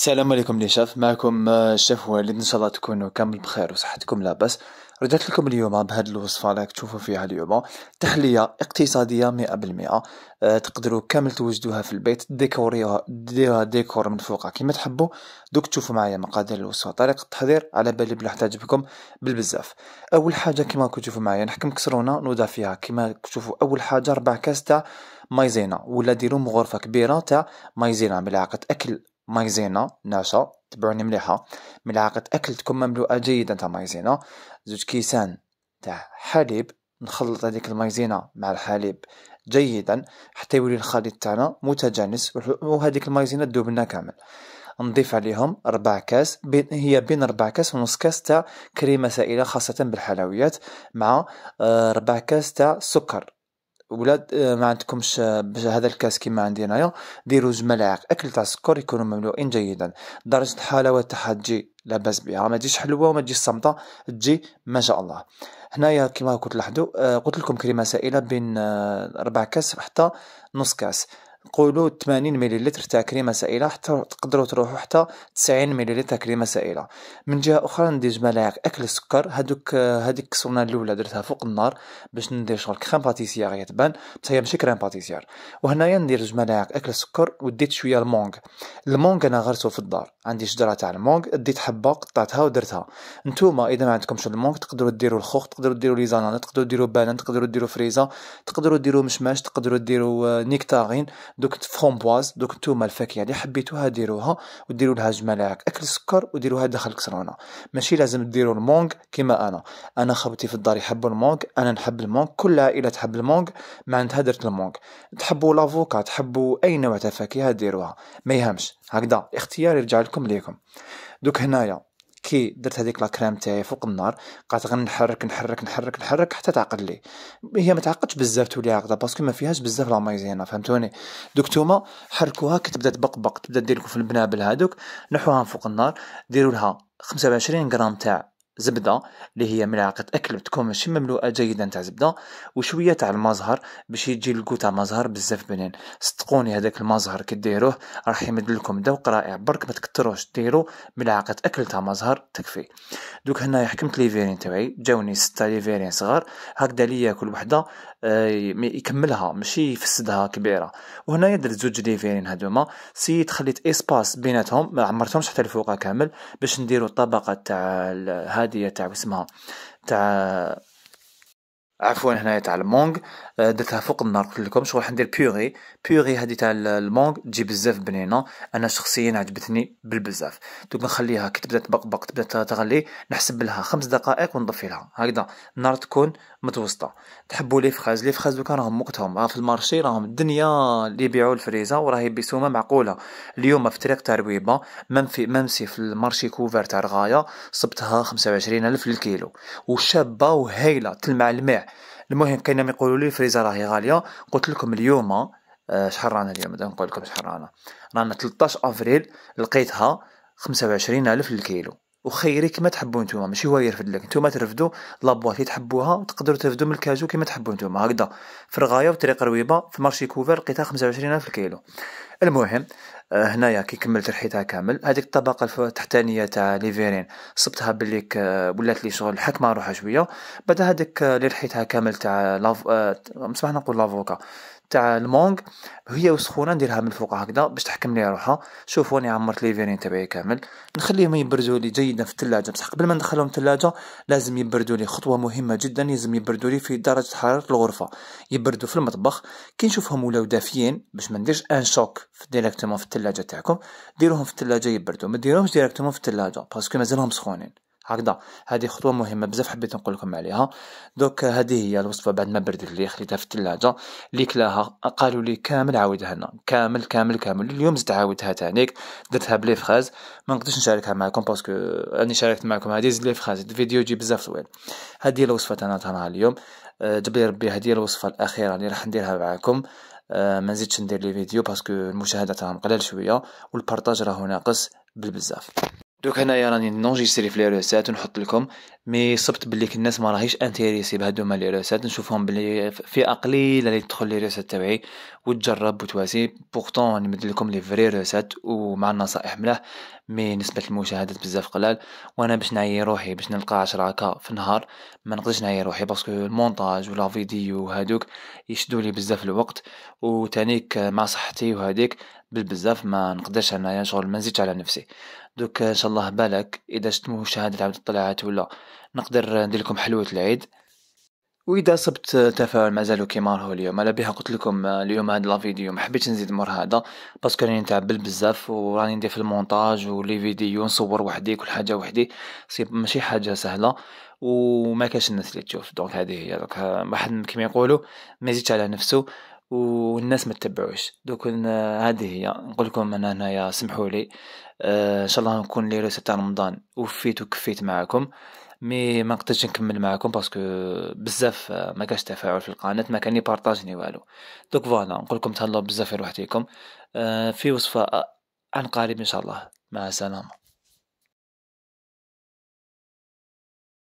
السلام عليكم لي شاف معكم آه، الشيف وليد ان شاء الله تكونوا كامل بخير وصحتكم لاباس رجعت لكم اليوم بهاد الوصفه راك تشوفوا فيها اليوم تحليه اقتصاديه 100% أه تقدروا كامل توجدوها في البيت ديكوريها ديروها ديكور من فوقها كيما تحبوا دوك تشوفوا معايا مقادير الوصفه طريقه التحضير على بالي بلا تعجبكم بالبزاف اول حاجه كيما راكم تشوفوا معايا نحكم كسرونه نوضع فيها كيما تشوفوا اول حاجه ربع كاس تاع مايزينا ولا ديروا مغرفه كبيره تاع مايزينا ملعقه اكل مايزينا ناشا تبعوني مليحة ملعقة أكل تكون مملوءة جيدا تاع مايزينا زوج كيسان تاع حليب نخلط هذيك المايزينا مع الحليب جيدا حتى يولي الخليط تاعنا متجانس وهذيك المايزينا تذوب لنا كامل نضيف عليهم ربع كاس هي بين ربع كاس ونص كاس تاع كريمه سائله خاصه بالحلويات مع آه، ربع كاس تاع سكر ولاد آه، ما عندكمش آه، هذا الكاس كيما عندي هنايا ديروا جوج ملاعق اكل تاع السكر يكونوا مملوئين جيدا درجه الحلاوه تاعها تجي لاباس بها ما تجيش حلوه وما تجيش صمته تجي ما شاء الله هنايا كيما كنت تلاحظوا آه، قلت لكم كريمه سائله بين ربع كاس حتى نص كاس قولوا 80 مليلتر تاع كريمه سائله حتى تقدروا تروحوا حتى 90 مليلتر تاع كريمه سائله من جهه اخرى ندير ملاعق اكل السكر هذوك هذيك الكسرونه الاولى درتها فوق النار باش ندير شغل كريم باتيسيير هي تبان هي ماشي كريم باتيسيير وهنايا ندير جوج ملاعق اكل السكر وديت شويه المونغ المونغ انا غرسو في الدار عندي شجره تاع المونغ ديت حبه قطعتها ودرتها نتوما اذا ما عندكمش المونغ تقدروا ديروا الخوخ تقدروا ديروا ليزانان تقدروا ديروا بانان تقدروا ديروا فريزه تقدروا ديروا مشماش تقدروا ديروا آه، نيكتارين دوك فرومبواز دوك نتوما الفاكهه اللي حبيتوها ديروها وديروا لها جمالك اكل السكر وديروها داخل الكسرونه ماشي لازم ديروا المونغ كيما انا انا خبتي في الدار يحبوا المونغ انا نحب المونغ كل عائله تحب المونغ ما عندها درت المونغ تحبوا لافوكا تحبوا اي نوع تاع فاكهه ديروها ما يهمش هكذا اختيار يرجع لكم ليكم دوك هنايا كي درت هذيك لا كريم تاعي فوق النار قعدت غير نحرك نحرك نحرك نحرك حتى تعقد لي هي ما تعقدش بزاف تولي عاقده باسكو ما فيهاش بزاف لا مايزينا فهمتوني دوك توما حركوها كي تبدا تبقبق تبدا دير في البنابل هذوك نحوها فوق النار ديروا لها 25 غرام تاع زبده اللي هي ملعقه اكل بتكون ماشي مملوءه جيدا تاع زبده وشويه تاع المزهر باش يجي تاع مزهر بزاف بنين صدقوني هذاك المزهر كي ديروه راح يمد لكم ذوق رائع برك ما تكتروش ديروا ملعقه اكل تاع مزهر تكفي دوك هنايا حكمت ليفيرين تاعي جاوني ستة ليفيرين صغار هكذا لي كل وحده آه، يكملها ماشي يفسدها كبيره وهنايا درت زوج ليفيرين هذوما سيت خليت اسباس بيناتهم ما عمرتهمش حتى الفوق كامل باش نديروا الطبقه تاع هذا العادية تاع اسمها تاع عفوا هنايا تاع المونغ آه، درتها فوق النار قلت لكم شغل ندير بيوري بيوري هادي تاع المونغ تجي بزاف بنينه انا شخصيا عجبتني بالبزاف دوك نخليها كي تبدا تبقبق تبدا تغلي نحسب لها خمس دقائق ونضفي لها هكذا النار تكون متوسطه تحبوا لي فخاز لي فخاز دوكا راهم وقتهم راه في المارشي راهم الدنيا اللي يبيعوا الفريزه وراهي بسومه معقوله اليوم في طريق ترويبه مام في مامسي في المارشي كوفر تاع الغايه صبتها 25000 للكيلو وشابه وهايله تلمع الماء المهم كاين اللي يقولوا لي الفريزه راهي غاليه قلت لكم اليوم آه، شحال رانا اليوم نقول لكم شحال رانا رانا 13 افريل لقيتها 25000 الف للكيلو وخيرك ما تحبوا نتوما ماشي هو يرفد لك نتوما ترفدوا لابواط اللي تحبوها تقدروا ترفدوا من الكاجو كيما تحبوا نتوما هكذا في الغايه وطريق رويبه في مارشي كوفر لقيتها في الكيلو المهم آه، هنايا كي كملت رحيتها كامل هذيك الطبقه التحتانيه تاع ليفيرين صبتها بالليك ولات لي شغل حكمه روحها شويه بعد هذيك اللي آه، رحيتها كامل تاع لاف مسمحنا آه، نقول لافوكا تاع المونغ هي وسخونه نديرها من فوق هكذا باش تحكم لي روحها شوفوا راني عمرت لي فيرين تبعي كامل نخليهم يبردوا لي جيدا في الثلاجه بصح قبل ما ندخلهم الثلاجه لازم يبردوا لي خطوه مهمه جدا لازم يبردوا لي في درجه حراره الغرفه يبردوا في المطبخ كي نشوفهم ولاو دافيين باش ما نديرش ان شوك ديريكتومون في الثلاجه تاعكم ديروهم في الثلاجه يبردوا ما ديروهمش ديريكتومون في الثلاجه باسكو مازالهم سخونين هكذا هذه خطوه مهمه بزاف حبيت نقول لكم عليها دوك هذه هي الوصفه بعد ما بردت لي خليتها في الثلاجه اللي كلاها قالوا لي كامل عاودها لنا كامل كامل كامل اليوم زدت عاودتها تانيك درتها بلي فخاز ما نقدرش نشاركها معكم باسكو راني شاركت معكم هذه زد لي الفيديو يجي بزاف طويل هذه الوصفه تاعنا تاعنا اليوم آه، جبلي لي ربي هذه الوصفه الاخيره اللي راح نديرها معكم آه، ما نزيدش ندير لي فيديو باسكو المشاهده تاعهم قلال شويه والبارطاج راهو ناقص بالبزاف دوك هنايا راني نونجي سيري في لي روسات ونحط لكم مي صبت بليك الناس ما راهيش انتيريسي بهادوما لي روسات نشوفهم بلي فئه قليله اللي تدخل لي روسات تاعي وتجرب وتواسي بورتون نمد لكم لي فري روسات ومع النصائح ملاح مي نسبه المشاهدات بزاف قلال وانا باش نعي روحي باش نلقى 10 كا في النهار ما نقدرش نعي روحي باسكو المونتاج ولا فيديو هادوك يشدوا لي بزاف الوقت وتانيك مع صحتي وهاديك بالبزاف ما نقدرش انايا شغل ما نزيدش على نفسي دوك ان شاء الله بالك اذا شتمو شهاده عبد الطلعات ولا نقدر ندير لكم حلوه العيد واذا صبت تفاعل مازالو كيما راهو اليوم على بها قلت لكم اليوم هاد لا فيديو ما حبيتش نزيد مور هذا باسكو راني نتعبل بزاف وراني ندير في المونتاج ولي فيديو نصور وحدي كل حاجه وحدي سي ماشي حاجه سهله وما كاش الناس اللي تشوف دونك هذه هي دونك واحد كيما يقولوا ما يزيدش على نفسه والناس ما تتبعوش دوك هذه هي نقول لكم انا هنايا سمحوا لي آه، ان شاء الله نكون لي ريس تاع رمضان وفيت وكفيت معاكم مي ما قدرتش نكمل معاكم باسكو بزاف آه، ما كاش تفاعل في القناه ما كان يبارطاجني والو دوك فوالا نقول لكم تهلاو بزاف في روحتيكم آه، في وصفه عن قريب ان شاء الله مع السلامه